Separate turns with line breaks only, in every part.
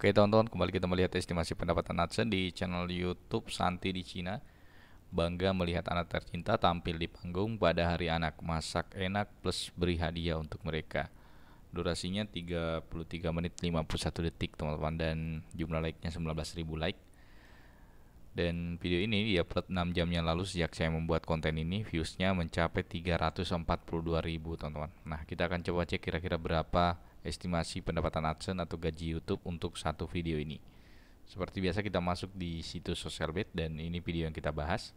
Oke teman-teman, kembali kita melihat estimasi pendapatan Natsen di channel YouTube Santi di Cina. Bangga melihat anak tercinta tampil di panggung pada hari anak. Masak enak plus beri hadiah untuk mereka. Durasinya 33 menit 51 detik teman-teman dan jumlah like-nya 19.000 like. Dan video ini diupload 6 jam yang lalu sejak saya membuat konten ini Views-nya mencapai 342.000 teman-teman. Nah kita akan coba cek kira-kira berapa estimasi pendapatan AdSense atau gaji YouTube untuk satu video ini. Seperti biasa kita masuk di situs Sosialbet dan ini video yang kita bahas.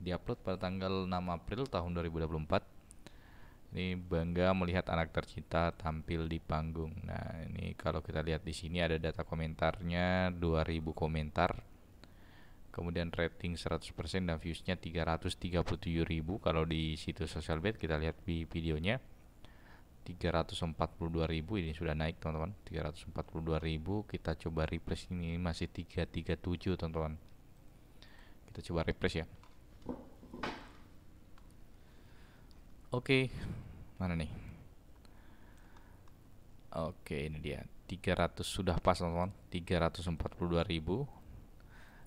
Diupload pada tanggal 6 April tahun 2024. Ini bangga melihat anak tercinta tampil di panggung. Nah, ini kalau kita lihat di sini ada data komentarnya 2000 komentar. Kemudian rating 100% dan viewsnya 337.000 kalau di situs Sosialbet kita lihat di videonya 342.000 ini sudah naik teman-teman 342.000 kita coba refresh ini masih 337 teman-teman kita coba refresh ya oke okay. mana nih oke okay, ini dia 300 sudah pas teman-teman 342.000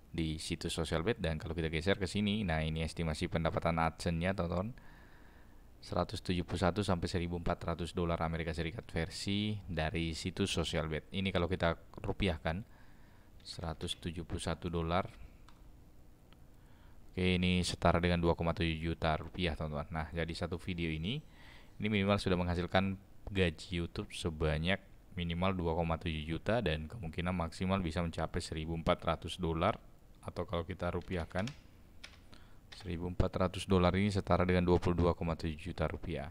di situs sosial bet dan kalau kita geser ke sini nah ini estimasi pendapatan adsense-nya teman-teman 171 sampai 1400 dolar Amerika Serikat versi dari situs sosial bet. Ini kalau kita rupiahkan 171 dolar. Oke, ini setara dengan 2,7 juta rupiah, teman-teman. Nah, jadi satu video ini ini minimal sudah menghasilkan gaji YouTube sebanyak minimal 2,7 juta dan kemungkinan maksimal bisa mencapai 1400 dolar atau kalau kita rupiahkan 1400 dolar ini setara dengan 22,7 juta rupiah.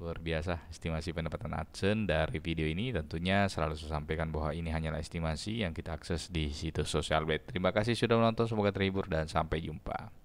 Luar biasa, estimasi pendapatan AdSense dari video ini tentunya selalu saya sampaikan bahwa ini hanyalah estimasi yang kita akses di situs sosial web. Terima kasih sudah menonton, semoga terhibur dan sampai jumpa.